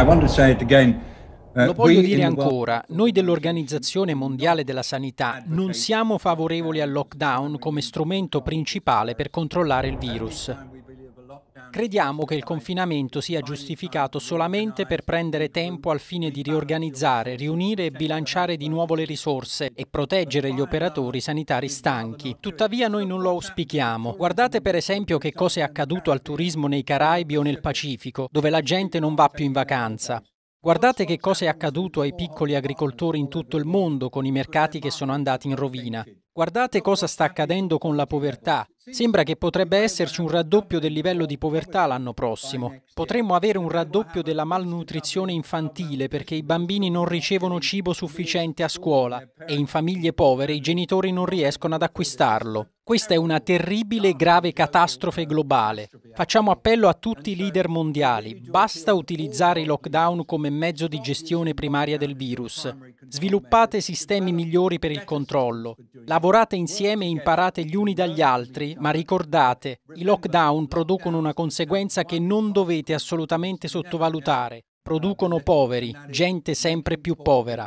Uh, Lo voglio dire ancora, noi dell'Organizzazione Mondiale della Sanità non siamo favorevoli al lockdown come strumento principale per controllare il virus. Crediamo che il confinamento sia giustificato solamente per prendere tempo al fine di riorganizzare, riunire e bilanciare di nuovo le risorse e proteggere gli operatori sanitari stanchi. Tuttavia noi non lo auspichiamo. Guardate per esempio che cosa è accaduto al turismo nei Caraibi o nel Pacifico, dove la gente non va più in vacanza. Guardate che cosa è accaduto ai piccoli agricoltori in tutto il mondo con i mercati che sono andati in rovina. Guardate cosa sta accadendo con la povertà, Sembra che potrebbe esserci un raddoppio del livello di povertà l'anno prossimo. Potremmo avere un raddoppio della malnutrizione infantile perché i bambini non ricevono cibo sufficiente a scuola e in famiglie povere i genitori non riescono ad acquistarlo. Questa è una terribile e grave catastrofe globale. Facciamo appello a tutti i leader mondiali. Basta utilizzare i lockdown come mezzo di gestione primaria del virus. Sviluppate sistemi migliori per il controllo. Lavorate insieme e imparate gli uni dagli altri ma ricordate, i lockdown producono una conseguenza che non dovete assolutamente sottovalutare. Producono poveri, gente sempre più povera.